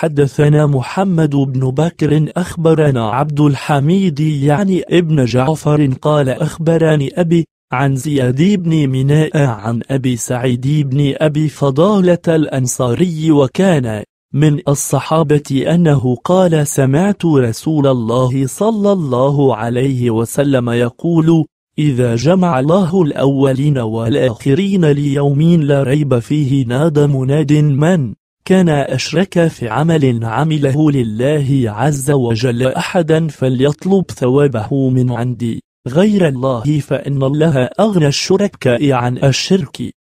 حدثنا محمد بن بكر أخبرنا عبد الحميد يعني ابن جعفر قال أخبرني أبي عن زياد بن ميناء عن أبي سعيد بن أبي فضالة الأنصاري وكان من الصحابة أنه قال سمعت رسول الله صلى الله عليه وسلم يقول إذا جمع الله الأولين والآخرين ليوم لا ريب فيه نادى مناد من كان أشرك في عمل عمله لله عز وجل أحدا فليطلب ثوابه من عندي غير الله فإن الله أغنى الشركاء عن الشرك